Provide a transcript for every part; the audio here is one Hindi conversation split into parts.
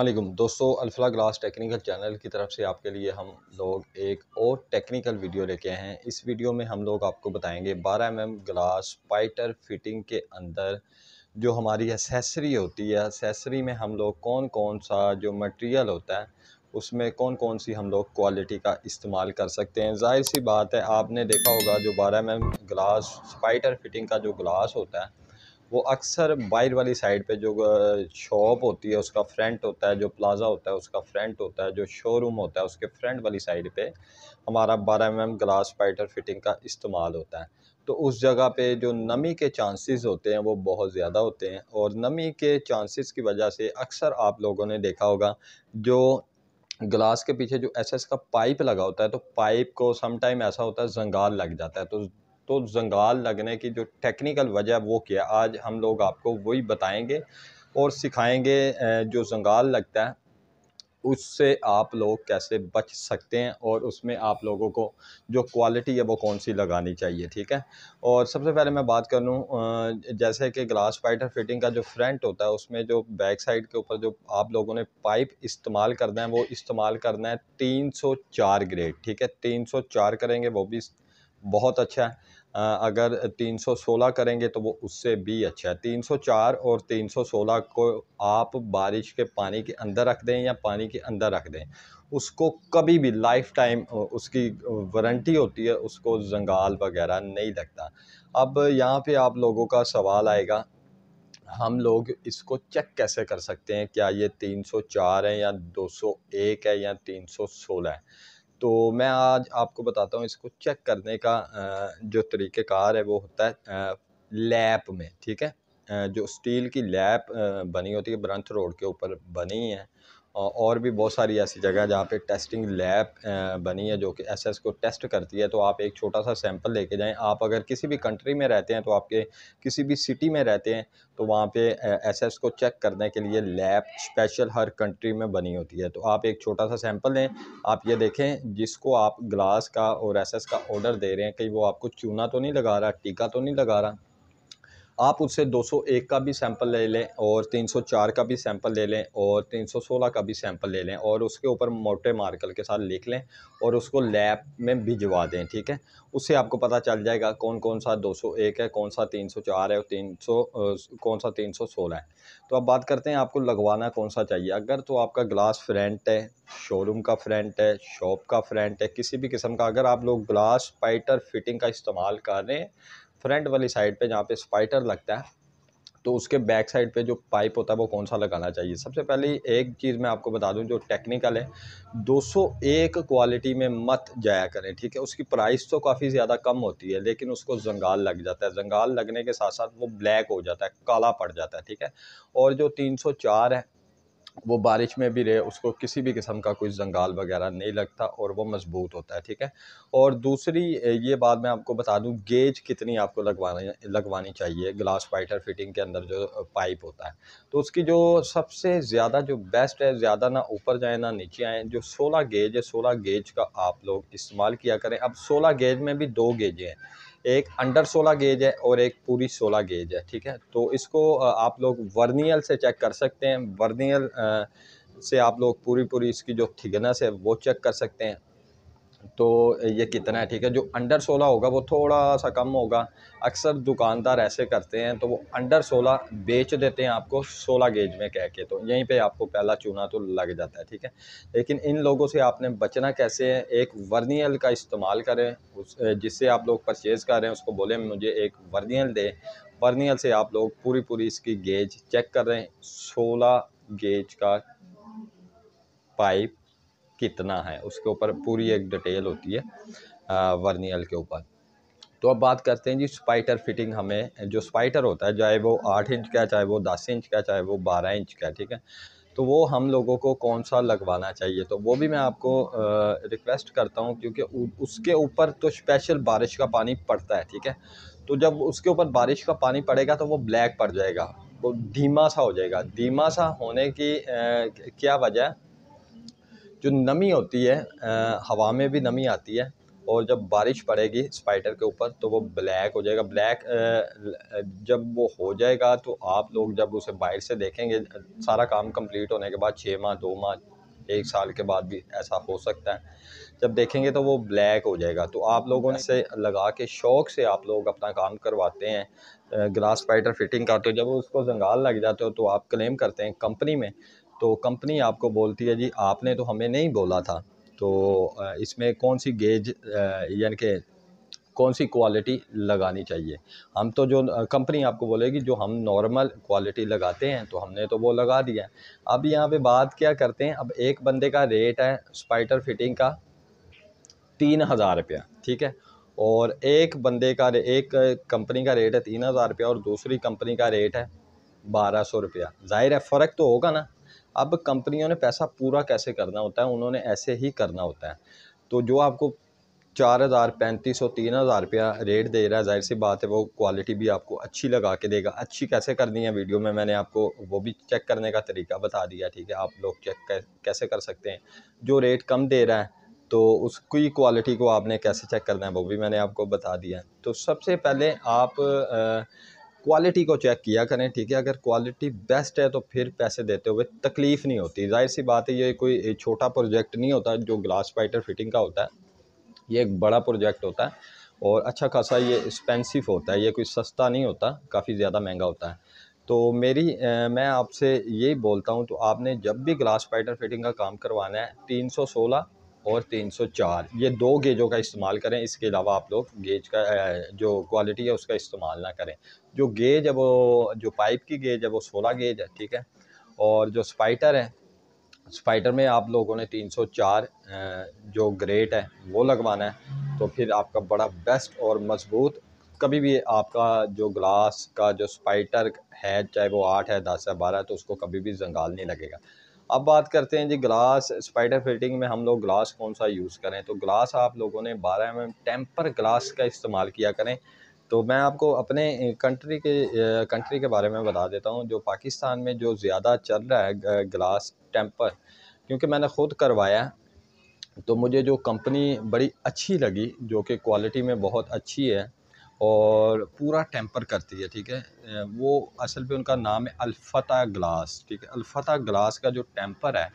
अल्लाम दोस्तों अल्फला ग्लास टेक्निकल चैनल की तरफ से आपके लिए हम लोग एक और टेक्निकल वीडियो लेके आए हैं इस वीडियो में हम लोग आपको बताएंगे 12 M mm glass spider fitting के अंदर जो हमारी एसेसरी होती है एसेसरी में हम लोग कौन कौन सा जो मटेरियल होता है उसमें कौन कौन सी हम लोग क्वालिटी का इस्तेमाल कर सकते हैं जाहिर सी बात है आपने देखा होगा जो बारह M mm glass spider fitting का जो ग्लास होता है वो अक्सर बाहर वाली साइड पे जो शॉप होती है उसका फ्रंट होता है जो प्लाज़ा होता है उसका फ्रंट होता है जो शोरूम होता है उसके फ्रंट वाली साइड पे हमारा बारह M M glass spider fitting का इस्तेमाल होता है तो उस जगह पे जो नमी के चांसेस होते हैं वो बहुत ज़्यादा होते हैं और नमी के चांसेस की वजह से अक्सर आप लोगों ने देखा होगा जो ग्लास के पीछे जो एसएस का पाइप लगा होता है तो पाइप को समटाइम ऐसा होता है जंगाल लग जाता है तो तो जंगाल लगने की जो टेक्निकल वजह वो क्या आज हम लोग आपको वही बताएंगे और सिखाएंगे जो जंगाल लगता है उससे आप लोग कैसे बच सकते हैं और उसमें आप लोगों को जो क्वालिटी है वो कौन सी लगानी चाहिए ठीक है और सबसे पहले मैं बात कर लूँ जैसे कि ग्लास फाइटर फिटिंग का जो फ्रंट होता है उसमें जो बैक साइड के ऊपर जो आप लोगों ने पाइप इस्तेमाल करना है वो इस्तेमाल करना है 304 ग्रेड ठीक है 304 करेंगे वो भी बहुत अच्छा है अगर 316 करेंगे तो वो उससे भी अच्छा है 304 और 316 को आप बारिश के पानी के अंदर रख दें या पानी के अंदर रख दें उसको कभी भी लाइफ टाइम उसकी वारंटी होती है उसको जंगाल वगैरह नहीं लगता अब यहाँ पे आप लोगों का सवाल आएगा हम लोग इसको चेक कैसे कर सकते हैं क्या ये 304 है या 201 है या 316 है तो मैं आज आपको बताता हूँ इसको चेक करने का जो तरीक़ेकार है वो होता है लैप में ठीक है जो स्टील की लैप बनी होती है ब्रंथ रोड के ऊपर बनी है और भी बहुत सारी ऐसी जगह है जहाँ पे टेस्टिंग लैब बनी है जो कि एस को टेस्ट करती है तो आप एक छोटा सा सैंपल लेके जाएं आप अगर किसी भी कंट्री में रहते हैं तो आपके किसी भी सिटी में रहते हैं तो वहाँ पे एस को चेक करने के लिए लैब स्पेशल हर कंट्री में बनी होती है तो आप एक छोटा सा सैंपल लें आप ये देखें जिसको आप ग्लास का और एस का ऑर्डर दे रहे हैं कहीं वो आपको चूना तो नहीं लगा रहा टीका तो नहीं लगा रहा आप उससे 201 का भी सैंपल ले लें और 304 का भी सैंपल ले लें और 316 का भी सैंपल ले लें और उसके ऊपर मोटे मार्कल के साथ लिख लें और उसको लैब में भिजवा दें ठीक है उससे आपको पता चल जाएगा कौन कौन सा 201 है कौन सा 304 है और 300 कौन सा 316 है तो अब बात करते हैं आपको लगवाना कौन सा चाहिए अगर तो आपका ग्लास फ्रंट है शोरूम का फ्रंट है शॉप का फ्रंट है किसी भी किस्म का अगर आप लोग ग्लास पाइटर फिटिंग का इस्तेमाल कर रहे हैं फ्रंट वाली साइड पे जहाँ पे स्पाइटर लगता है तो उसके बैक साइड पे जो पाइप होता है वो कौन सा लगाना चाहिए सबसे पहले एक चीज़ मैं आपको बता दूं जो टेक्निकल है 201 क्वालिटी में मत जाया करें ठीक है उसकी प्राइस तो काफ़ी ज़्यादा कम होती है लेकिन उसको जंगाल लग जाता है जंगाल लगने के साथ साथ वो ब्लैक हो जाता है काला पड़ जाता है ठीक है और जो तीन है वो बारिश में भी रहे उसको किसी भी किस्म का कोई जंगाल वगैरह नहीं लगता और वो मज़बूत होता है ठीक है और दूसरी ये बात मैं आपको बता दूँ गेज कितनी आपको लगवानी लगवानी चाहिए ग्लास वाइटर फिटिंग के अंदर जो पाइप होता है तो उसकी जो सबसे ज़्यादा जो बेस्ट है ज़्यादा ना ऊपर जाए ना नीचे आए जो सोलह गेज है सोलह गेज का आप लोग इस्तेमाल किया करें अब सोलह गेज में भी दो गेजें हैं एक अंडर 16 गेज है और एक पूरी 16 गेज है ठीक है तो इसको आप लोग वर्नियल से चेक कर सकते हैं वर्नियल से आप लोग पूरी पूरी इसकी जो थिकनेस है वो चेक कर सकते हैं तो ये कितना है ठीक है जो अंडर सोलह होगा वो थोड़ा सा कम होगा अक्सर दुकानदार ऐसे करते हैं तो वो अंडर सोलह बेच देते हैं आपको सोलह गेज में कह के तो यहीं पे आपको पहला चूना तो लग जाता है ठीक है लेकिन इन लोगों से आपने बचना कैसे है एक वर्नियल का इस्तेमाल करें उस जिससे आप लोग परचेज़ कर रहे हैं उसको बोले मुझे एक वर्नियल दे वर्नियल से आप लोग पूरी पूरी इसकी गेज चेक कर रहे हैं सोलह गेज का पाइप कितना है उसके ऊपर पूरी एक डिटेल होती है वर्नियल के ऊपर तो अब बात करते हैं जी स्पाइटर फिटिंग हमें जो स्पाइटर होता है चाहे वो आठ इंच का चाहे वो दस इंच का चाहे वो बारह इंच का ठीक है तो वो हम लोगों को कौन सा लगवाना चाहिए तो वो भी मैं आपको रिक्वेस्ट करता हूँ क्योंकि उसके ऊपर तो स्पेशल बारिश का पानी पड़ता है ठीक है तो जब उसके ऊपर बारिश का पानी पड़ेगा तो वो ब्लैक पड़ जाएगा वो धीमा सा हो जाएगा धीमा सा होने की आ, क्या वजह है जो नमी होती है आ, हवा में भी नमी आती है और जब बारिश पड़ेगी स्पाइडर के ऊपर तो वो ब्लैक हो जाएगा ब्लैक जब वो हो जाएगा तो आप लोग जब उसे बाहर से देखेंगे सारा काम कंप्लीट होने के बाद छः माह दो माह एक साल के बाद भी ऐसा हो सकता है जब देखेंगे तो वो ब्लैक हो जाएगा तो आप लोगों ने से लगा के शौक़ से आप लोग अपना काम करवाते हैं ग्लास स्पाइडर फिटिंग करते हो जब उसको जंगाल लग जाते हो तो आप क्लेम करते हैं कंपनी में तो कंपनी आपको बोलती है जी आपने तो हमें नहीं बोला था तो इसमें कौन सी गेज यानी कि कौन सी क्वालिटी लगानी चाहिए हम तो जो कंपनी आपको बोलेगी जो हम नॉर्मल क्वालिटी लगाते हैं तो हमने तो वो लगा दिया अब यहाँ पे बात क्या करते हैं अब एक बंदे का रेट है स्पाइटर फिटिंग का तीन हज़ार रुपया ठीक है और एक बंदे का एक कंपनी का रेट है तीन हज़ार रुपया और दूसरी कंपनी का रेट है बारह सौ रुपया ज़ाहिर है फ़र्क तो होगा ना अब कंपनियों ने पैसा पूरा कैसे करना होता है उन्होंने ऐसे ही करना होता है तो जो आपको चार हज़ार पैंतीस सौ तीन हज़ार रुपया रेट दे रहा है जाहिर सी बात है वो क्वालिटी भी आपको अच्छी लगा के देगा अच्छी कैसे करनी है वीडियो में मैंने आपको वो भी चेक करने का तरीका बता दिया ठीक है आप लोग चेक कैसे कर सकते हैं जो रेट कम दे रहा है तो उसकी क्वालिटी को आपने कैसे चेक करना है वो भी मैंने आपको बता दिया है तो सबसे पहले आप आ, क्वालिटी को चेक किया करें ठीक है अगर क्वालिटी बेस्ट है तो फिर पैसे देते हुए तकलीफ़ नहीं होती जाहिर सी बात है ये कोई छोटा प्रोजेक्ट नहीं होता जो ग्लास फाइटर फिटिंग का होता है ये एक बड़ा प्रोजेक्ट होता है और अच्छा खासा ये एक्सपेंसिव होता है ये कोई सस्ता नहीं होता काफ़ी ज़्यादा महंगा होता है तो मेरी आ, मैं आपसे यही बोलता हूँ तो आपने जब भी ग्लास फाइटर फिटिंग का काम करवाना है तीन सौ सोलह और 304 ये दो गेजों का इस्तेमाल करें इसके अलावा आप लोग गेज का जो क्वालिटी है उसका इस्तेमाल ना करें जो गेज है वो जो पाइप की गेज है वो सोलह गेज है ठीक है और जो स्पाइटर है स्पाइटर में आप लोगों ने 304 जो ग्रेट है वो लगवाना है तो फिर आपका बड़ा बेस्ट और मजबूत कभी भी आपका जो ग्लास का जो स्पाइटर है चाहे वो आठ है दस है बारह है तो उसको कभी भी जंगाल नहीं लगेगा अब बात करते हैं जी ग्लास स्पाइडर फिटिंग में हम लोग ग्लास कौन सा यूज़ करें तो ग्लास आप लोगों ने 12 एम एम टेम्पर ग्लास का इस्तेमाल किया करें तो मैं आपको अपने कंट्री के कंट्री के बारे में बता देता हूँ जो पाकिस्तान में जो ज़्यादा चल रहा है ग्लास टेम्पर क्योंकि मैंने ख़ुद करवाया तो मुझे जो कंपनी बड़ी अच्छी लगी जो कि क्वालिटी में बहुत अच्छी है और पूरा टेंपर करती है ठीक है वो असल पे उनका नाम है अलफ़ा ग्लास ठीक है अलफ़ा ग्लास का जो टेंपर है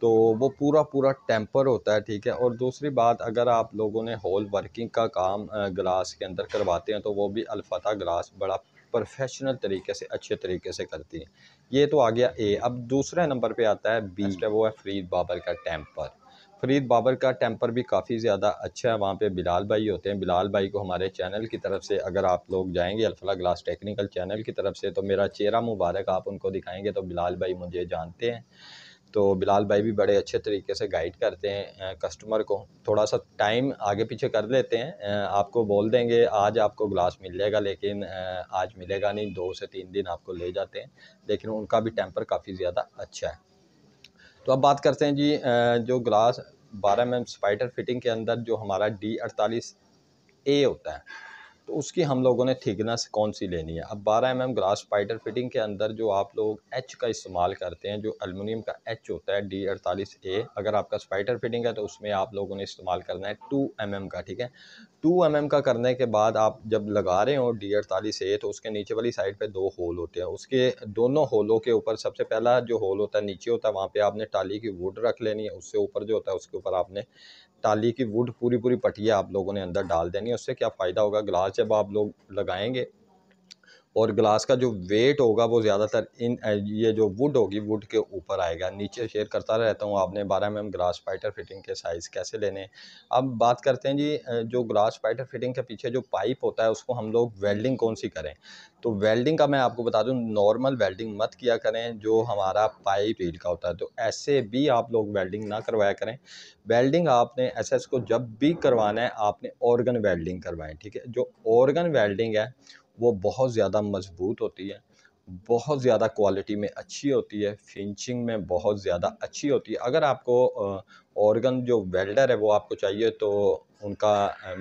तो वो पूरा पूरा टेंपर होता है ठीक है और दूसरी बात अगर आप लोगों ने होल वर्किंग का काम ग्लास के अंदर करवाते हैं तो वो भी अलफा ग्लास बड़ा प्रोफेशनल तरीके से अच्छे तरीके से करती है ये तो आ गया ए अब दूसरे नंबर पर आता है बी हाँ वो है फरीद बाबर का टेम्पर फरीद बाबर का टेम्पर भी काफ़ी ज़्यादा अच्छा है वहाँ पे बिलाल भाई होते हैं बिलाल भाई को हमारे चैनल की तरफ से अगर आप लोग जाएंगे अल्फला ग्लास टेक्निकल चैनल की तरफ से तो मेरा चेहरा मुबारक आप उनको दिखाएंगे तो बिलाल भाई मुझे जानते हैं तो बिलाल भाई भी बड़े अच्छे तरीके से गाइड करते हैं कस्टमर को थोड़ा सा टाइम आगे पीछे कर लेते हैं आपको बोल देंगे आज आपको ग्लास मिल जाएगा लेकिन आज मिलेगा नहीं दो से तीन दिन आपको ले जाते हैं लेकिन उनका भी टेम्पर काफ़ी ज़्यादा अच्छा है तो अब बात करते हैं जी जो ग्लास बारह एम एम स्पाइडर फिटिंग के अंदर जो हमारा डी अड़तालीस ए होता है तो उसकी हम लोगों ने थिकनेस कौन सी लेनी है अब 12 M M glass spider fitting के अंदर जो आप लोग एच का इस्तेमाल करते हैं जो अलमिनियम का एच होता है डी अड़तालीस ए अगर आपका स्पाइडर फिटिंग है तो उसमें आप लोगों ने इस्तेमाल करना है टू एम mm एम का ठीक है टू एम mm एम का करने के बाद आप जब लगा रहे हो डी अड़तालीस ए तो उसके नीचे वाली साइड पर दो होल होते हैं उसके दोनों होलों के ऊपर सबसे पहला जो होल होता है नीचे होता है वहाँ पर आपने टाली की वुड रख लेनी है उससे ऊपर जो होता है उसके ऊपर आपने टाली की वुड पूरी पूरी पटिया आप लोगों ने अंदर डाल देनी है उससे क्या फ़ायदा होगा ग्लास जब आप लोग लगाएंगे और ग्लास का जो वेट होगा वो ज़्यादातर इन ये जो वुड होगी वुड के ऊपर आएगा नीचे शेयर करता रहता हूँ आपने बारह एम ग्लास पाइटर फिटिंग के साइज़ कैसे लेने अब बात करते हैं जी जो ग्लास पाइटर फिटिंग के पीछे जो पाइप होता है उसको हम लोग वेल्डिंग कौन सी करें तो वेल्डिंग का मैं आपको बता दूँ नॉर्मल वेल्डिंग मत किया करें जो हमारा पाइप रील का होता है तो ऐसे भी आप लोग वेल्डिंग ना करवाया करें वेल्डिंग आपने एस को जब भी करवाना है आपने ऑर्गन वेल्डिंग करवाएं ठीक है जो ऑर्गन वेल्डिंग है वो बहुत ज़्यादा मज़बूत होती है बहुत ज़्यादा क्वालिटी में अच्छी होती है फिनिशिंग में बहुत ज़्यादा अच्छी होती है अगर आपको ऑर्गन जो वेल्डर है वो आपको चाहिए तो उनका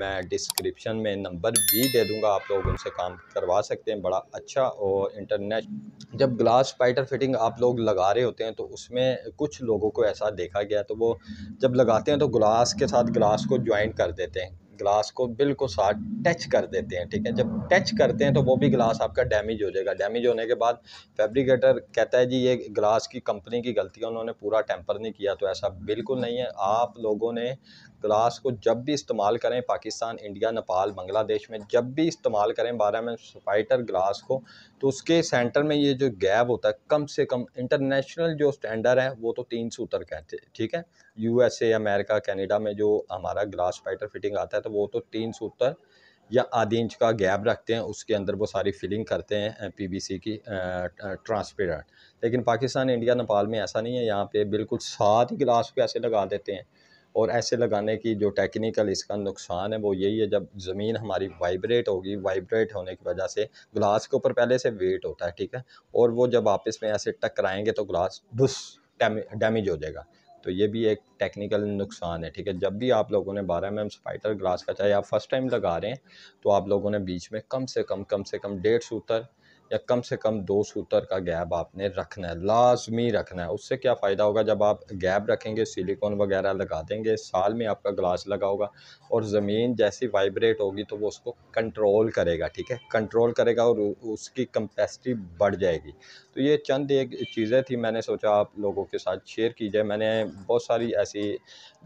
मैं डिस्क्रिप्शन में नंबर भी दे दूंगा आप लोग उनसे काम करवा सकते हैं बड़ा अच्छा और इंटरनेट जब ग्लास स्पाइडर फिटिंग आप लोग लगा रहे होते हैं तो उसमें कुछ लोगों को ऐसा देखा गया तो वो जब लगाते हैं तो ग्लास के साथ ग्लास को ज्वाइन कर देते हैं ग्लास को बिल्कुल साथ टच कर देते हैं ठीक है जब टच करते हैं तो वो भी ग्लास आपका डैमेज हो जाएगा डैमेज होने के बाद फैब्रिकेटर कहता है जी ये ग्लास की कंपनी की गलती है उन्होंने पूरा टेम्पर नहीं किया तो ऐसा बिल्कुल नहीं है आप लोगों ने ग्लास को जब भी इस्तेमाल करें पाकिस्तान इंडिया नेपाल बांग्लादेश में जब भी इस्तेमाल करें बारह में स्पाइटर ग्लास को तो उसके सेंटर में ये जो गैप होता है कम से कम इंटरनेशनल जो स्टैंडर्ड है वो तो तीन सूत्र कहते हैं ठीक है यूएसए अमेरिका कनाडा में जो हमारा ग्लास स्पाइटर फिटिंग आता है तो वो तो तीन सूत्र या आधी इंच का गैप रखते हैं उसके अंदर वो सारी फिलिंग करते हैं पीबीसी की ट्रांसपेरेंट लेकिन पाकिस्तान इंडिया नेपाल में ऐसा नहीं है यहाँ पे बिल्कुल सात ही गिलास को ऐसे लगा देते हैं और ऐसे लगाने की जो टेक्निकल इसका नुकसान है वो यही है जब ज़मीन हमारी वाइब्रेट होगी वाइब्रेट होने की वजह से ग्लास के ऊपर पहले से वेट होता है ठीक है और वो जब आपस में ऐसे टकराएंगे तो ग्लास डुस डैमेज हो जाएगा तो ये भी एक टेक्निकल नुकसान है ठीक है जब भी आप लोगों ने बारह एम एम स्पाइटर ग्लास का चाहे आप फर्स्ट टाइम लगा रहे हैं तो आप लोगों ने बीच में कम से कम कम से कम डेढ़ सूतर या कम से कम दो सूत्र का गैप आपने रखना है लाजमी रखना है उससे क्या फ़ायदा होगा जब आप गैप रखेंगे सिलिकॉन वगैरह लगा देंगे साल में आपका ग्लास लगा होगा और ज़मीन जैसी वाइब्रेट होगी तो वो उसको कंट्रोल करेगा ठीक है कंट्रोल करेगा और उसकी कंपेसिटी बढ़ जाएगी तो ये चंद एक चीज़ें थी मैंने सोचा आप लोगों के साथ शेयर की जाए मैंने बहुत सारी ऐसी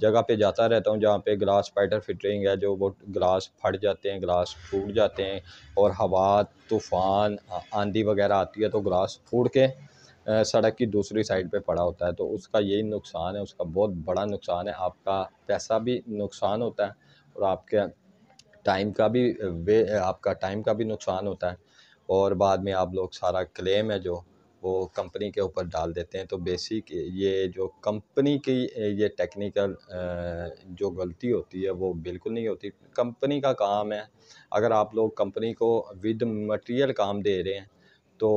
जगह पर जाता रहता हूँ जहाँ पर ग्लास पैटर फिटरिंग है जो वो ग्लास फट जाते हैं ग्लास टूट जाते हैं और हवा तूफ़ान आंधी वगैरह आती है तो ग्रास फूड़ के सड़क की दूसरी साइड पे पड़ा होता है तो उसका यही नुकसान है उसका बहुत बड़ा नुकसान है आपका पैसा भी नुकसान होता है और आपके टाइम का भी वे आपका टाइम का भी नुकसान होता है और बाद में आप लोग सारा क्लेम है जो वो कंपनी के ऊपर डाल देते हैं तो बेसिक ये जो कंपनी की ये टेक्निकल जो गलती होती है वो बिल्कुल नहीं होती कंपनी का काम है अगर आप लोग कंपनी को विद मटेरियल काम दे रहे हैं तो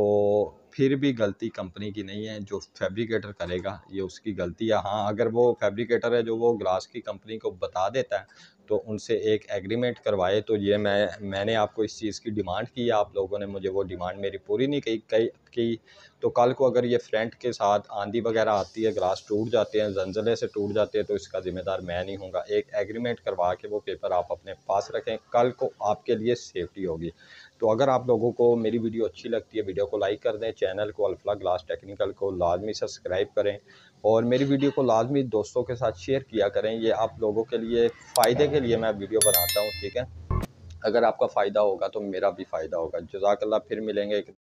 फिर भी गलती कंपनी की नहीं है जो फैब्रिकेटर करेगा ये उसकी गलती है हाँ अगर वो फैब्रिकेटर है जो वो ग्लास की कंपनी को बता देता है तो उनसे एक एग्रीमेंट करवाए तो ये मैं मैंने आपको इस चीज़ की डिमांड की आप लोगों ने मुझे वो डिमांड मेरी पूरी नहीं की कई की तो कल को अगर ये फ्रंट के साथ आंधी वगैरह आती है ग्लास टूट जाते हैं जंजले से टूट जाते हैं तो इसका ज़िम्मेदार मैं नहीं हूँगा एक एग्रीमेंट करवा के वो पेपर आप अपने पास रखें कल को आपके लिए सेफ्टी होगी तो अगर आप लोगों को मेरी वीडियो अच्छी लगती है वीडियो को लाइक कर दें चैनल को अल्फा ग्लास टेक्निकल को लाजमी सब्सक्राइब करें और मेरी वीडियो को लाजमी दोस्तों के साथ शेयर किया करें ये आप लोगों के लिए फ़ायदे के लिए मैं वीडियो बनाता हूँ ठीक है अगर आपका फ़ायदा होगा तो मेरा भी फ़ायदा होगा जजाकल्ला फिर मिलेंगे